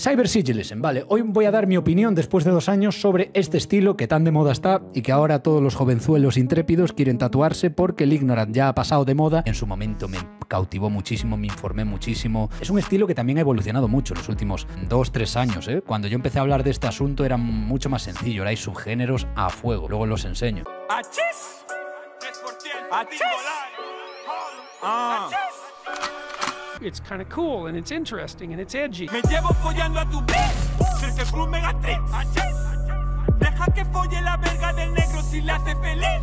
Cyber Sigilism, vale, hoy voy a dar mi opinión después de dos años sobre este estilo que tan de moda está y que ahora todos los jovenzuelos intrépidos quieren tatuarse porque el Ignorant ya ha pasado de moda. En su momento me cautivó muchísimo, me informé muchísimo. Es un estilo que también ha evolucionado mucho en los últimos dos, tres años, ¿eh? Cuando yo empecé a hablar de este asunto era mucho más sencillo, erais subgéneros a fuego, luego los enseño. it's kind of cool and it's interesting and it's edgy. Deja que folle la verga del negro si hace feliz.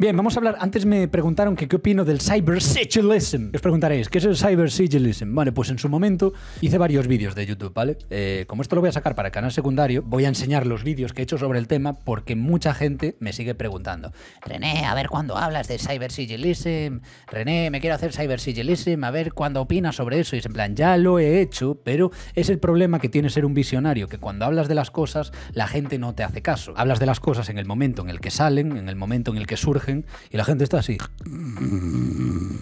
Bien, vamos a hablar. Antes me preguntaron que qué opino del cyber sigilism. Os preguntaréis, ¿qué es el cyber sigilism? Vale, pues en su momento hice varios vídeos de YouTube, ¿vale? Eh, como esto lo voy a sacar para el canal secundario, voy a enseñar los vídeos que he hecho sobre el tema porque mucha gente me sigue preguntando. René, a ver cuándo hablas de cyber sigilism. René, me quiero hacer cyber sigilism. A ver cuándo opinas sobre eso. Y es en plan, ya lo he hecho, pero es el problema que tiene ser un visionario, que cuando hablas de las cosas, la gente no te hace caso. Hablas de las cosas en el momento en el que salen, en el momento en el que surgen y la gente está así.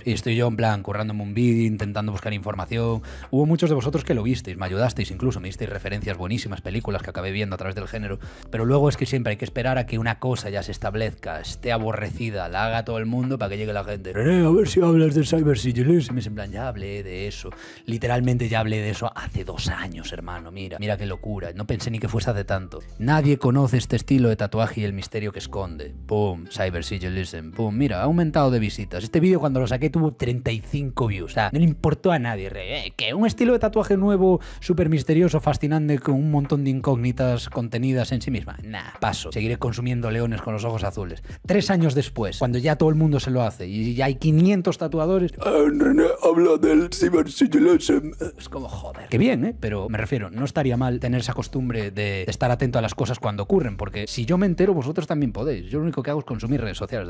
Y estoy yo en plan currándome un vídeo, intentando buscar información. Hubo muchos de vosotros que lo visteis, me ayudasteis incluso, me disteis referencias buenísimas, películas que acabé viendo a través del género. Pero luego es que siempre hay que esperar a que una cosa ya se establezca, esté aborrecida, la haga todo el mundo para que llegue la gente. a ver si hablas de cyber y me en plan, ya hablé de eso. Literalmente ya hablé de eso hace dos años, hermano. Mira, mira qué locura. No pensé ni que fuese hace tanto. Nadie conoce este estilo de tatuaje y el misterio que esconde. Boom, cyber mira, ha aumentado de visitas. Este vídeo cuando lo saqué tuvo 35 views, o sea, no le importó a nadie. Eh, que un estilo de tatuaje nuevo, súper misterioso, fascinante, con un montón de incógnitas contenidas en sí misma. Nah, paso, seguiré consumiendo leones con los ojos azules. Tres años después, cuando ya todo el mundo se lo hace y ya hay 500 tatuadores... Ah, habla del Es como, joder, que bien, ¿eh? Pero me refiero, no estaría mal tener esa costumbre de estar atento a las cosas cuando ocurren, porque si yo me entero, vosotros también podéis. Yo lo único que hago es consumir redes sociales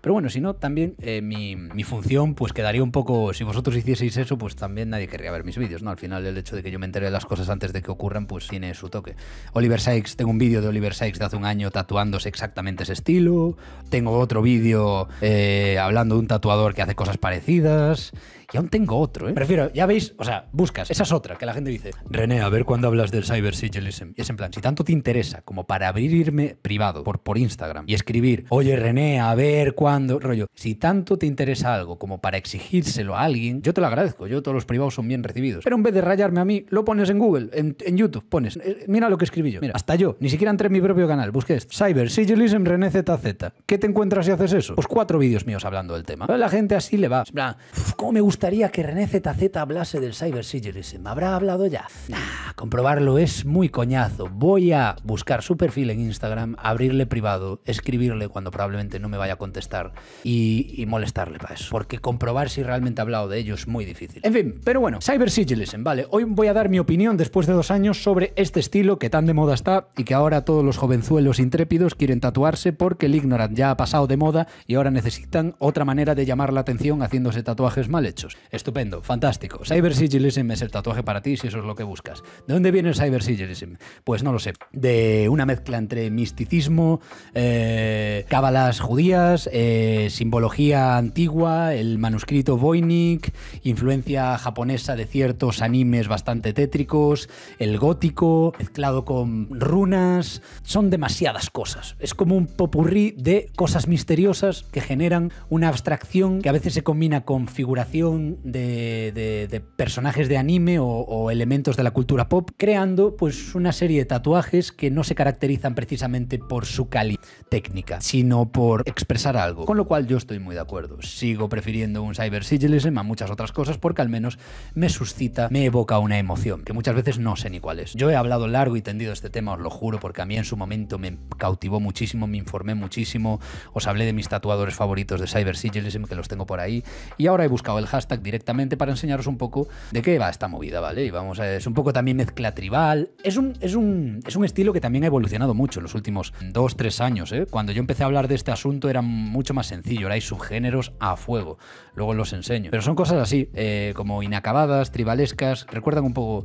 pero bueno, si no, también eh, mi, función pues quedaría un poco, si vosotros hicieseis eso, pues también nadie querría ver mis vídeos, ¿no? Al final el hecho de que yo me entere de las cosas antes de que ocurran, pues tiene su toque. Oliver Sykes, tengo un vídeo de Oliver Sykes de hace un año tatuándose exactamente ese estilo, tengo otro vídeo eh, hablando de un tatuador que hace cosas parecidas y aún tengo otro, ¿eh? Prefiero, ya veis, o sea, buscas. Esa es otra que la gente dice, René, a ver cuándo hablas del cyber sigilism. Y es en plan, si tanto te interesa como para abrirme privado por, por Instagram y escribir, oye, René, a ver cuándo, rollo, si tanto te interesa algo como para exigírselo a alguien, yo te lo agradezco. Yo, todos los privados son bien recibidos. Pero en vez de rayarme a mí, lo pones en Google, en, YouTube, pones, eh, mira lo que escribí yo. Mira, hasta yo, ni siquiera entré en mi propio canal, busqué cyber sigilism René ZZ. ¿Qué te encuentras si haces eso? Pues cuatro vídeos míos hablando del tema. la gente así le va. plan, ¿cómo me me gustaría que René ZZ hablase del cyber Sigilism, ¿Habrá hablado ya? Nah, comprobarlo es muy coñazo. Voy a buscar su perfil en Instagram, abrirle privado, escribirle cuando probablemente no me vaya a contestar y, molestarle para eso. Porque comprobar si realmente ha hablado de ello es muy difícil. En fin, pero bueno, cyber Sigilism, vale. Hoy voy a dar mi opinión después de dos años sobre este estilo que tan de moda está y que ahora todos los jovenzuelos intrépidos quieren tatuarse porque el Ignorant ya ha pasado de moda y ahora necesitan otra manera de llamar la atención haciéndose tatuajes mal hechos. Estupendo, fantástico. Cyber Sigilism es el tatuaje para ti si eso es lo que buscas. ¿De dónde viene el Cyber Sigilism? Pues no lo sé. De una mezcla entre misticismo, eh, cábalas judías, eh, simbología antigua, el manuscrito Voynich, influencia japonesa de ciertos animes bastante tétricos, el gótico, mezclado con runas. Son demasiadas cosas. Es como un popurrí de cosas misteriosas que generan una abstracción que a veces se combina con figuración de, personajes de anime o, elementos de la cultura pop, creando pues una serie de tatuajes que no se caracterizan precisamente por su calidad técnica, sino por expresar algo. Con lo cual yo estoy muy de acuerdo. Sigo prefiriendo un Cyber Sigilism a muchas otras cosas porque al menos me suscita, me evoca una emoción, que muchas veces no sé ni cuál es. Yo he hablado largo y tendido este tema, os lo juro, porque a mí en su momento me cautivó muchísimo, me informé muchísimo, os hablé de mis tatuadores favoritos de Cyber Sigilism, que los tengo por ahí, y ahora he buscado el hashtag directamente para enseñaros un poco de qué va esta movida, ¿vale? Y vamos, a, es un poco también mezcla tribal. Es un, es un, es un estilo que también ha evolucionado mucho en los últimos dos, tres años, ¿eh? Cuando yo empecé a hablar de este asunto era mucho más sencillo, erais hay subgéneros a fuego. Luego los enseño. Pero son cosas así, eh, como inacabadas, tribalescas, recuerdan un poco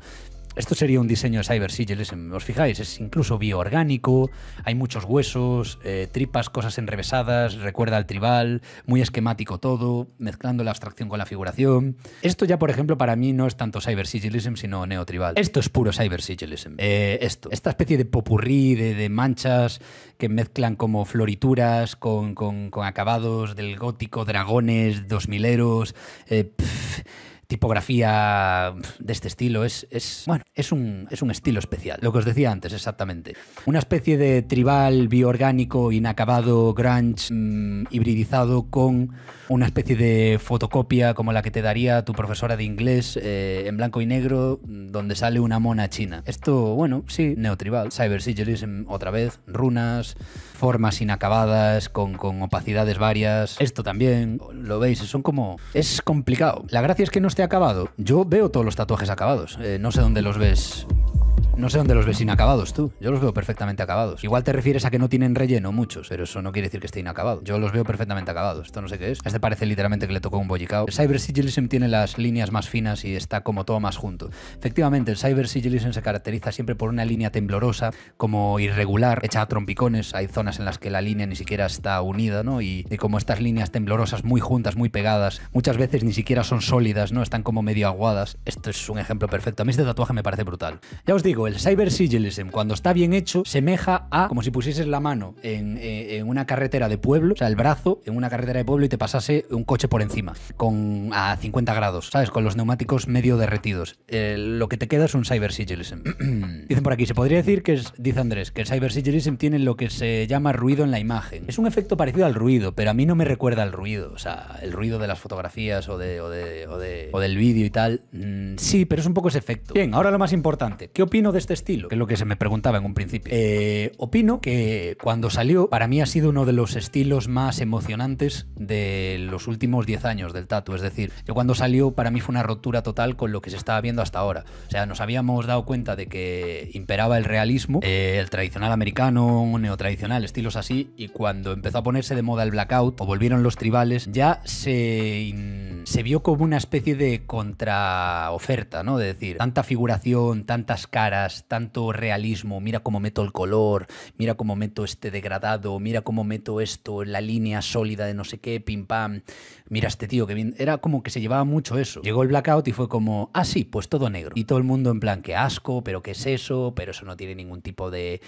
esto sería un diseño de Cyber sigilism, os fijáis, es incluso bioorgánico, hay muchos huesos, eh, tripas, cosas enrevesadas, recuerda al tribal, muy esquemático todo, mezclando la abstracción con la figuración. Esto ya, por ejemplo, para mí no es tanto Cyber Sigilism, sino neotribal. Esto es puro Cyber Sigilism. Eh, esto, esta especie de popurrí, de, manchas que mezclan como florituras con, acabados del gótico, dragones, dos mileros. Eh, tipografía de este estilo es, es bueno, es un, es un estilo especial, lo que os decía antes exactamente. Una especie de tribal bioorgánico inacabado, grunge, mm, hibridizado con una especie de fotocopia como la que te daría tu profesora de inglés eh, en blanco y negro donde sale una mona china. Esto, bueno, sí, neotribal, cyber otra vez, runas, formas inacabadas, con, opacidades varias. Esto también, lo veis, son como... Es complicado. La gracia es que no esté acabado. Yo veo todos los tatuajes acabados. Eh, no sé dónde los ves. No sé dónde los ves inacabados tú. Yo los veo perfectamente acabados. Igual te refieres a que no tienen relleno muchos, pero eso no quiere decir que esté inacabado. Yo los veo perfectamente acabados. Esto no sé qué es. Este parece literalmente que le tocó un bollicao. El Cyber Sigilism tiene las líneas más finas y está como todo más junto. Efectivamente, el Cyber Sigilism se caracteriza siempre por una línea temblorosa, como irregular, hecha a trompicones. Hay zonas en las que la línea ni siquiera está unida, ¿no? Y, y como estas líneas temblorosas muy juntas, muy pegadas, muchas veces ni siquiera son sólidas, ¿no? Están como medio aguadas. Esto es un ejemplo perfecto. A mí este tatuaje me parece brutal. Ya os digo, el cyber sigilism, cuando está bien hecho, semeja a como si pusieses la mano eh, en, una carretera de pueblo, o sea, el brazo en una carretera de pueblo y te pasase un coche por encima, con a 50 grados, ¿sabes? Con los neumáticos medio derretidos. Eh, lo que te queda es un cyber sigilism. Dicen por aquí, se podría decir que es, dice Andrés, que el cyber sigilism tiene lo que se llama ruido en la imagen. Es un efecto parecido al ruido, pero a mí no me recuerda al ruido, o sea, el ruido de las fotografías o, de, o, del vídeo y tal. Mm, sí, pero es un poco ese efecto. Bien, ahora lo más importante. ¿Qué opino de este estilo? Que es lo que se me preguntaba en un principio. Eh, opino que cuando salió, para mí ha sido uno de los estilos más emocionantes de los últimos 10 años del tatu. Es decir, yo cuando salió, para mí fue una rotura total con lo que se estaba viendo hasta ahora. O sea, nos habíamos dado cuenta de que imperaba el realismo, eh, el tradicional americano, neotradicional, estilos así, y cuando empezó a ponerse de moda el blackout o volvieron los tribales, ya se, se vio como una especie de contraoferta, ¿no? De decir, tanta figuración, tantas caras tanto realismo, mira cómo meto el color, mira cómo meto este degradado, mira cómo meto esto, en la línea sólida de no sé qué, pim pam, mira este tío que bien, era como que se llevaba mucho eso. Llegó el blackout y fue como, ah sí, pues todo negro. Y todo el mundo en plan, qué asco, pero qué es eso, pero eso no tiene ningún tipo de,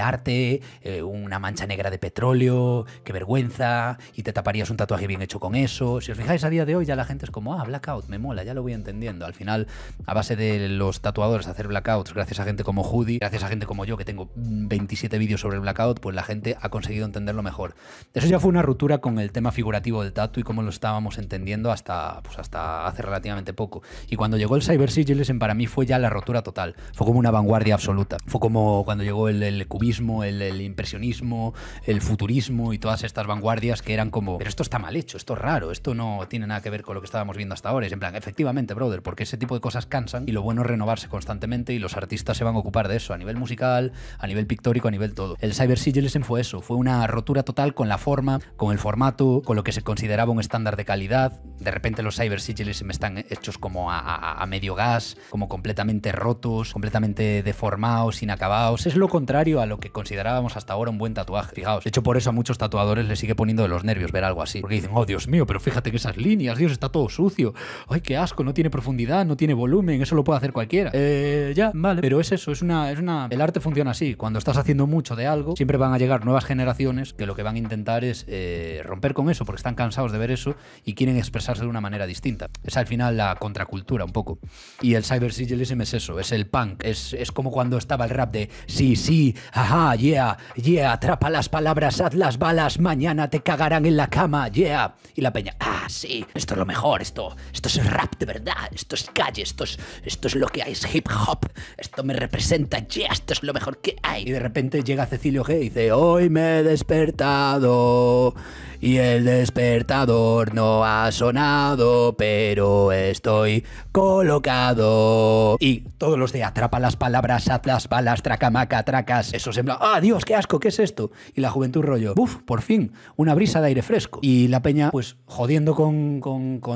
arte, eh, una mancha negra de petróleo, qué vergüenza, y te taparías un tatuaje bien hecho con eso. Si os fijáis a día de hoy ya la gente es como, ah, blackout, me mola, ya lo voy entendiendo. Al final, a base de los tatuadores hacer blackouts, gracias gracias a gente como Judy, gracias a gente como yo, que tengo 27 mm, vídeos sobre el blackout, pues la gente ha conseguido entenderlo mejor. Eso ya fue una ruptura con el tema figurativo del tatu y cómo lo estábamos entendiendo hasta, pues hasta hace relativamente poco. Y cuando llegó el Cyber Sigilism, para mí fue ya la rotura total. Fue como una vanguardia absoluta. Fue como cuando llegó el, cubismo, el, impresionismo, el futurismo y todas estas vanguardias que eran como, pero esto está mal hecho, esto es raro, esto no tiene nada que ver con lo que estábamos viendo hasta ahora. Es en plan, efectivamente, brother, porque ese tipo de cosas cansan y lo bueno es renovarse constantemente y los artistas se van a ocupar de eso, a nivel musical, a nivel pictórico, a nivel todo. El Cyber Sigilism fue eso, fue una rotura total con la forma, con el formato, con lo que se consideraba un estándar de calidad. De repente los Cyber me están hechos como a, medio gas, como completamente rotos, completamente deformados, inacabados. Es lo contrario a lo que considerábamos hasta ahora un buen tatuaje, fijaos. De hecho, por eso a muchos tatuadores les sigue poniendo de los nervios ver algo así. Porque dicen, oh Dios mío, pero fíjate que esas líneas, Dios, está todo sucio. Ay, qué asco, no tiene profundidad, no tiene volumen, eso lo puede hacer cualquiera. Eh, ya, vale. Pero es eso, es una, es una. El arte funciona así. Cuando estás haciendo mucho de algo, siempre van a llegar nuevas generaciones que lo que van a intentar es eh, romper con eso, porque están cansados de ver eso y quieren expresarse de una manera distinta. Es al final la contracultura un poco. Y el cyber sigilism es eso, es el punk. Es, como cuando estaba el rap de sí, sí, ajá, yeah, yeah, atrapa las palabras, haz las balas, mañana te cagarán en la cama, yeah. Y la peña, ah, sí, esto es lo mejor, esto, esto es rap de verdad, esto es calle, esto es, esto es lo que hay, es hip hop, esto me representa, ya esto es lo mejor que hay. Y de repente llega Cecilio G y dice, hoy me he despertado y el despertador no ha sonado, pero estoy colocado. Y todos los de atrapa las palabras, haz las balas, tracamaca, tracas. Eso sembra ¡Ah, Dios, qué asco! ¿Qué es esto? Y la juventud rollo. ¡Buf! Por fin, una brisa de aire fresco. Y la peña, pues, jodiendo con,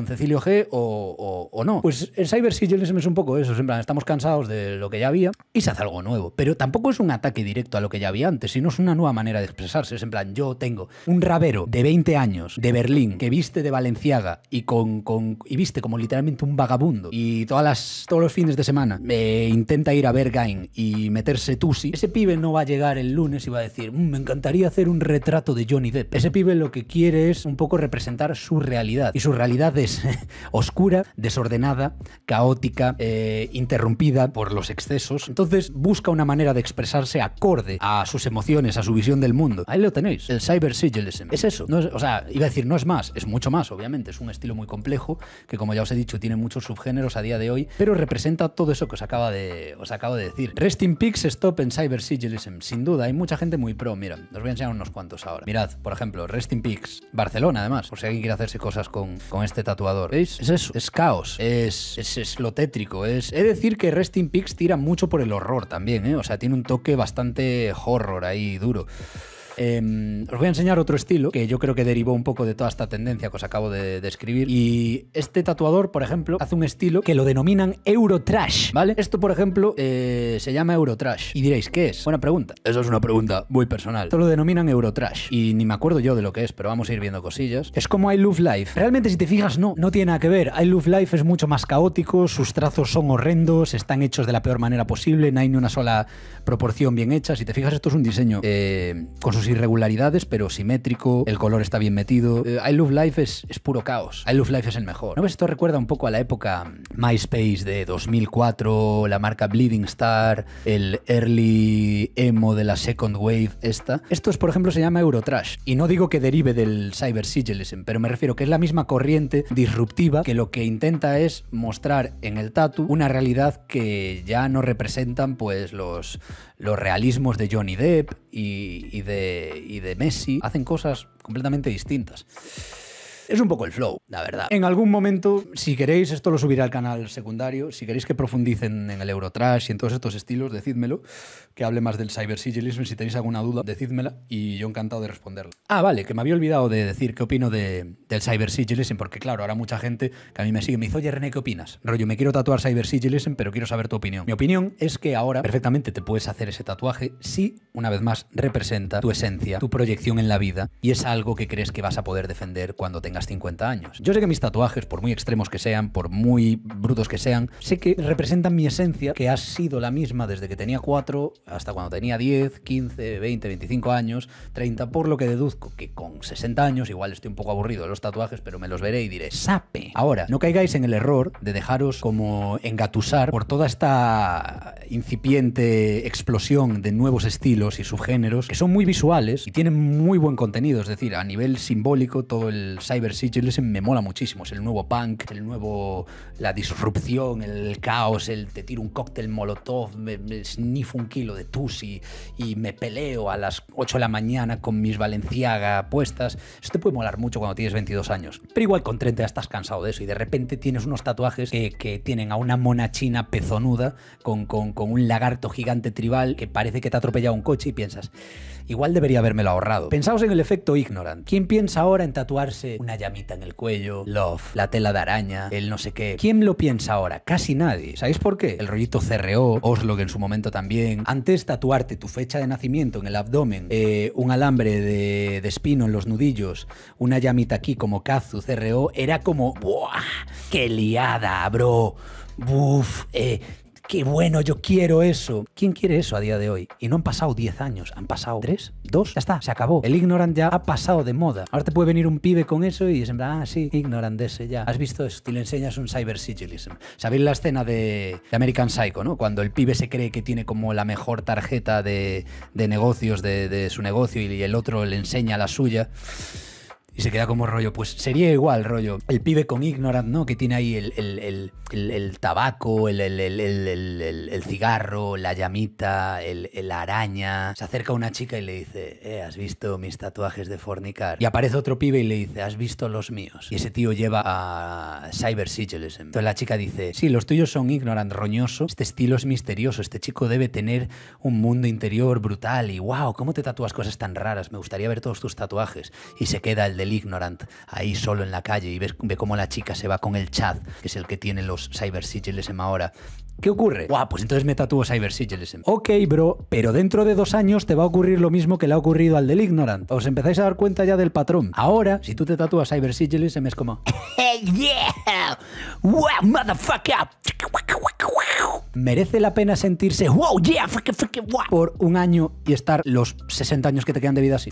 Cecilio G o, no. Pues el Cyber Sigilism es un poco eso. En plan, estamos cansados de lo que ya había y se hace algo nuevo. Pero tampoco es un ataque directo a lo que ya había antes, sino es una nueva manera de expresarse. Es en plan, yo tengo un rabero de 20 años de Berlín que viste de Valenciaga y, con, y viste como literalmente un vagabundo y todas las, todos los fines de semana intenta ir a ver Gain y meterse Tusi, ese pibe no va a llegar el lunes y va a decir, mm, me encantaría hacer un retrato de Johnny Depp. Ese pibe lo que quiere es un poco representar su realidad y su realidad es oscura, desordenada, caótica, eh, interrumpida por los excesos. Entonces busca una manera de expresarse acorde a sus emociones, a su visión del mundo. Ahí lo tenéis, el cyber sigilism. Es eso, no es o sea, iba a decir, no es más, es mucho más, obviamente, es un estilo muy complejo que como ya os he dicho tiene muchos subgéneros a día de hoy, pero representa todo eso que os acaba de, os acabo de decir. Resting Peaks Stop en Cyber Sigilism, sin duda, hay mucha gente muy pro, mira, os voy a enseñar unos cuantos ahora. Mirad, por ejemplo, Resting Peaks, Barcelona además, por si alguien quiere hacerse cosas con, con este tatuador. ¿Veis? Es eso, es caos, es, lo tétrico, es... He decir que Resting Peaks tira mucho por el horror también, ¿eh? O sea, tiene un toque bastante horror ahí duro. Em, os voy a enseñar otro estilo que yo creo que derivó un poco de toda esta tendencia que os acabo de describir. y este tatuador, por ejemplo, hace un estilo que lo denominan Eurotrash, ¿vale? Esto, por ejemplo, eh, se llama Eurotrash. Y diréis, ¿qué es? Buena pregunta. Eso es una pregunta muy personal. Esto lo denominan Eurotrash. Y ni me acuerdo yo de lo que es, pero vamos a ir viendo cosillas. Es como I Love Life. Realmente, si te fijas, no, no tiene nada que ver. I Love Life es mucho más caótico, sus trazos son horrendos, están hechos de la peor manera posible, no hay ni una sola proporción bien hecha. Si te fijas, esto es un diseño eh, con sus irregularidades, pero simétrico, el color está bien metido. Eh, I Love Life es, puro caos. I Love Life es el mejor. ¿No ves? Esto recuerda un poco a la época mm, MySpace de 2004, la marca Bleeding Star, el early emo de la Second Wave, esta. es, por ejemplo, se llama Eurotrash. Y no digo que derive del Cyber Sigilism, pero me refiero que es la misma corriente disruptiva que lo que intenta es mostrar en el tatu una realidad que ya no representan pues los los realismos de Johnny Depp y, de, de Messi hacen cosas completamente distintas es un poco el flow, la verdad. En algún momento, si queréis, esto lo subiré al canal secundario, si queréis que profundicen en el Eurotrash y en todos estos estilos, decídmelo, que hable más del Cyber Sigilism, si tenéis alguna duda, decídmela y yo encantado de responderla. Ah, vale, que me había olvidado de decir qué opino del Cyber Sigilism, porque claro, ahora mucha gente que a mí me sigue me dice, oye René, ¿qué opinas? Rollo, me quiero tatuar Cyber Sigilism, pero quiero saber tu opinión. Mi opinión es que ahora perfectamente te puedes hacer ese tatuaje si, una vez más, representa tu esencia, tu proyección en la vida y es algo que crees que vas a poder defender cuando tengas 50 años. Yo sé que mis tatuajes, por muy extremos que sean, por muy brutos que sean, sé que representan mi esencia, que ha sido la misma desde que tenía 4 hasta cuando tenía 10, 15, 20, 25 años, 30, por lo que deduzco que con 60 años, igual estoy un poco aburrido de los tatuajes, pero me los veré y diré, sape. Ahora, no caigáis en el error de dejaros como engatusar por toda esta incipiente explosión de nuevos estilos y subgéneros que son muy visuales y tienen muy buen contenido, es decir, a nivel simbólico todo el cyber Cyber me mola muchísimo. Es el nuevo punk, el nuevo. la disrupción, el caos, el te tiro un cóctel molotov, me, me un kilo de tusi y me peleo a las 8 de la mañana con mis Valenciaga puestas. Eso te puede molar mucho cuando tienes 22 años. Pero igual con 30 ya estás cansado de eso y de repente tienes unos tatuajes que, tienen a una mona china pezonuda con, con un lagarto gigante tribal que parece que te ha atropellado un coche y piensas. Igual debería habérmelo ahorrado. Pensaos en el efecto ignorant. ¿Quién piensa ahora en tatuarse una llamita en el cuello, love, la tela de araña, el no sé qué? ¿Quién lo piensa ahora? Casi nadie. ¿Sabéis por qué? El rollito CRO, Oslo que en su momento también. Antes tatuarte tu fecha de nacimiento en el abdomen, eh, un alambre de, de, espino en los nudillos, una llamita aquí como Kazu CRO, era como ¡buah! ¡Qué liada, bro! ¡Buf! Eh, qué bueno, yo quiero eso. ¿Quién quiere eso a día de hoy? Y no han pasado 10 años, han pasado 3, 2, ya está, se acabó. El ignorant ya ha pasado de moda. Ahora te puede venir un pibe con eso y es ah, sí, ignorant ese ya. ¿Has visto eso? Y le enseñas un cyber sigilism. ¿Sabéis la escena de, American Psycho, no? Cuando el pibe se cree que tiene como la mejor tarjeta de, negocios de, su negocio y el otro le enseña la suya. Y se queda como rollo, pues sería igual rollo. El pibe con Ignorant, ¿no? Que tiene ahí el, el, el, el tabaco, el, cigarro, la llamita, la araña. Se acerca una chica y le dice, eh, ¿has visto mis tatuajes de fornicar? Y aparece otro pibe y le dice, ¿has visto los míos? Y ese tío lleva a Cyber Sigilism. Entonces la chica dice, sí, los tuyos son Ignorant, roñoso. Este estilo es misterioso. Este chico debe tener un mundo interior brutal. Y wow, ¿cómo te tatúas cosas tan raras? Me gustaría ver todos tus tatuajes. Y se queda el del Ignorant ahí solo en la calle y ves, ve cómo la chica se va con el chat, que es el que tiene los cyber en ahora, ¿Qué ocurre? Guau, pues entonces me tatúo Cyber Sigilism. Ok, bro, pero dentro de dos años te va a ocurrir lo mismo que le ha ocurrido al del Ignorant. Os empezáis a dar cuenta ya del patrón. Ahora, si tú te tatúas Cyber Sigilism, es como... ¡Yeah! ¡Wow, motherfucker! ¿Merece la pena sentirse wow, yeah, fuck, wow, por un año y estar los 60 años que te quedan de vida así?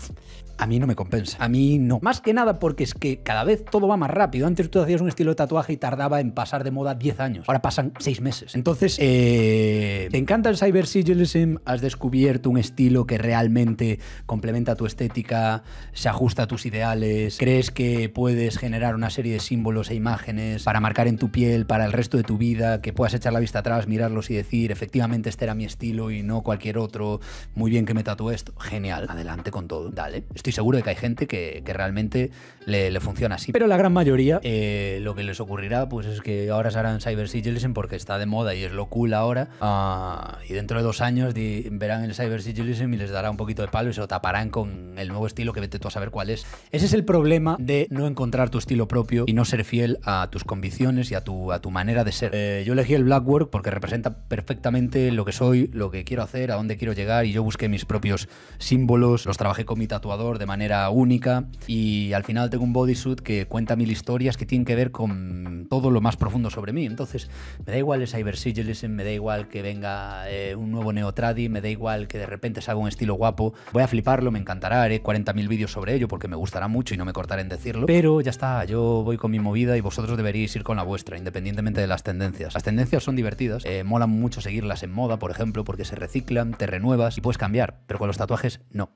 A mí no me compensa. A mí no. Más que nada porque es que cada vez todo va más rápido. Antes tú hacías un estilo de tatuaje y tardaba en pasar de moda 10 años. Ahora pasan 6 meses. Entonces, entonces, eh, ¿te encanta el cyber -sigilism? ¿Has descubierto un estilo que realmente complementa tu estética, se ajusta a tus ideales? ¿Crees que puedes generar una serie de símbolos e imágenes para marcar en tu piel para el resto de tu vida, que puedas echar la vista atrás, mirarlos y decir, efectivamente este era mi estilo y no cualquier otro, muy bien que me tatué esto? Genial, adelante con todo, dale. Estoy seguro de que hay gente que, realmente le, funciona así, pero la gran mayoría eh, lo que les ocurrirá pues es que ahora se harán cyber porque está de moda y es lo cool ahora. Ah, y dentro de dos años verán el Cyber Sigilism y les dará un poquito de palo y se lo taparán con el nuevo estilo que vete tú a saber cuál es. Ese es el problema de no encontrar tu estilo propio y no ser fiel a tus convicciones y a tu, a tu manera de ser. Eh, yo elegí el Blackwork porque representa perfectamente lo que soy, lo que quiero hacer, a dónde quiero llegar y yo busqué mis propios símbolos, los trabajé con mi tatuador de manera única y al final tengo un bodysuit que cuenta mil historias que tienen que ver con todo lo más profundo sobre mí. Entonces, me da igual el Cyber Sigilism me da igual que venga eh, un nuevo neo neotradi, me da igual que de repente salga un estilo guapo, voy a fliparlo, me encantará, haré 40.000 vídeos sobre ello porque me gustará mucho y no me cortaré en decirlo, pero ya está, yo voy con mi movida y vosotros deberíais ir con la vuestra, independientemente de las tendencias. Las tendencias son divertidas, eh, molan mucho seguirlas en moda, por ejemplo, porque se reciclan, te renuevas y puedes cambiar, pero con los tatuajes no.